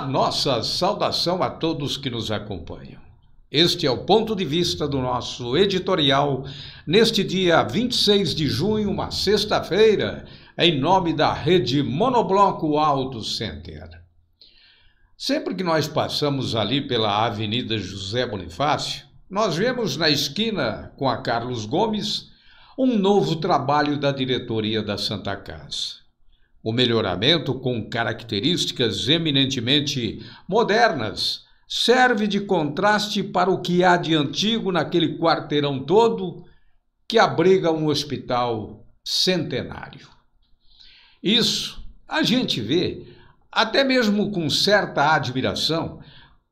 nossa saudação a todos que nos acompanham. Este é o ponto de vista do nosso editorial neste dia 26 de junho, uma sexta-feira, em nome da rede Monobloco Auto Center. Sempre que nós passamos ali pela Avenida José Bonifácio, nós vemos na esquina com a Carlos Gomes um novo trabalho da diretoria da Santa Casa. O melhoramento, com características eminentemente modernas, serve de contraste para o que há de antigo naquele quarteirão todo que abriga um hospital centenário. Isso a gente vê até mesmo com certa admiração,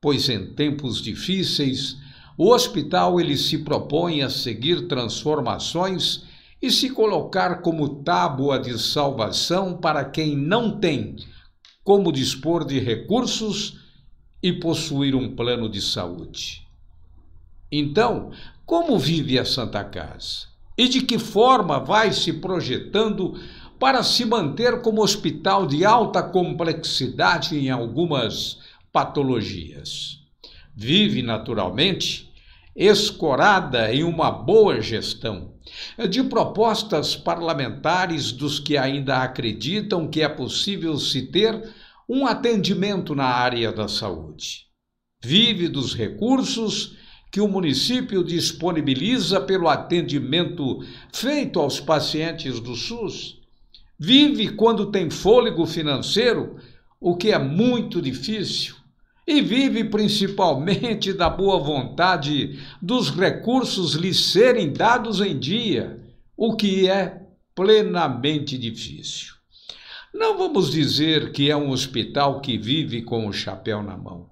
pois em tempos difíceis o hospital ele se propõe a seguir transformações e se colocar como tábua de salvação para quem não tem como dispor de recursos e possuir um plano de saúde. Então, como vive a Santa Casa? E de que forma vai se projetando para se manter como hospital de alta complexidade em algumas patologias? Vive, naturalmente, escorada em uma boa gestão, é de propostas parlamentares dos que ainda acreditam que é possível se ter um atendimento na área da saúde. Vive dos recursos que o município disponibiliza pelo atendimento feito aos pacientes do SUS. Vive quando tem fôlego financeiro, o que é muito difícil e vive principalmente da boa vontade dos recursos lhe serem dados em dia, o que é plenamente difícil. Não vamos dizer que é um hospital que vive com o chapéu na mão,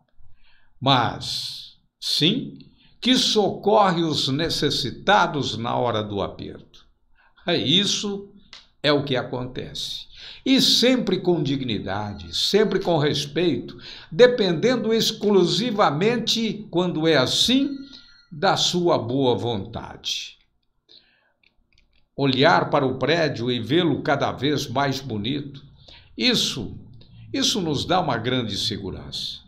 mas sim que socorre os necessitados na hora do aperto. É isso é o que acontece. E sempre com dignidade, sempre com respeito, dependendo exclusivamente, quando é assim, da sua boa vontade. Olhar para o prédio e vê-lo cada vez mais bonito, isso, isso nos dá uma grande segurança.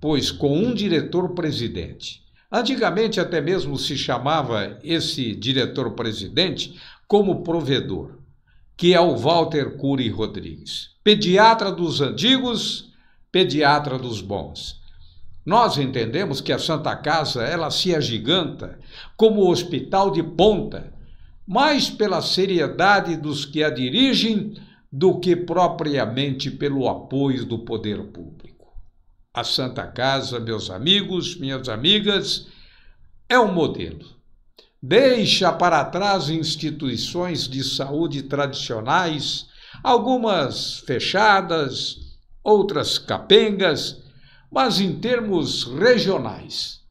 Pois com um diretor-presidente, antigamente até mesmo se chamava esse diretor-presidente como provedor que é o Walter Cury Rodrigues. Pediatra dos antigos, pediatra dos bons. Nós entendemos que a Santa Casa, ela se agiganta como hospital de ponta, mais pela seriedade dos que a dirigem do que propriamente pelo apoio do poder público. A Santa Casa, meus amigos, minhas amigas, é um modelo deixa para trás instituições de saúde tradicionais, algumas fechadas, outras capengas, mas em termos regionais.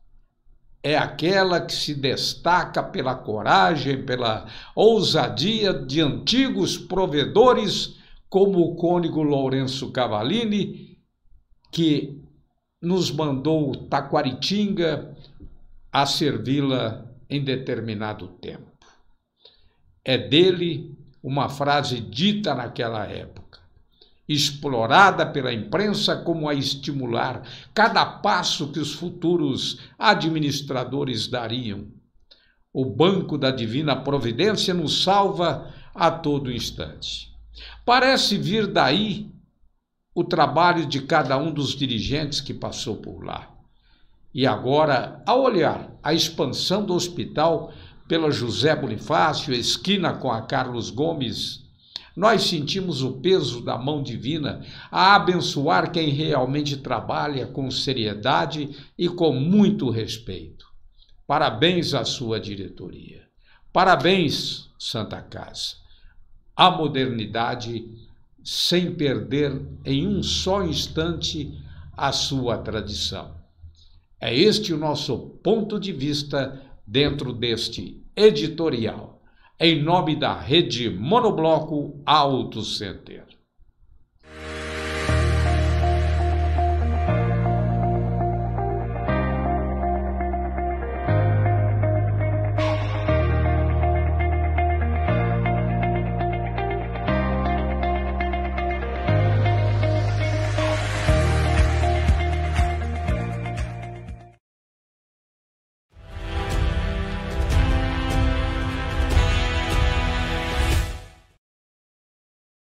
É aquela que se destaca pela coragem, pela ousadia de antigos provedores, como o cônigo Lourenço Cavalini, que nos mandou Taquaritinga a servi-la em determinado tempo. É dele uma frase dita naquela época, explorada pela imprensa como a estimular cada passo que os futuros administradores dariam. O banco da divina providência nos salva a todo instante. Parece vir daí o trabalho de cada um dos dirigentes que passou por lá. E agora, ao olhar a expansão do hospital pela José Bonifácio, esquina com a Carlos Gomes, nós sentimos o peso da mão divina a abençoar quem realmente trabalha com seriedade e com muito respeito. Parabéns à sua diretoria. Parabéns, Santa Casa. A modernidade sem perder em um só instante a sua tradição. É este o nosso ponto de vista dentro deste editorial. Em nome da rede Monobloco Auto Center.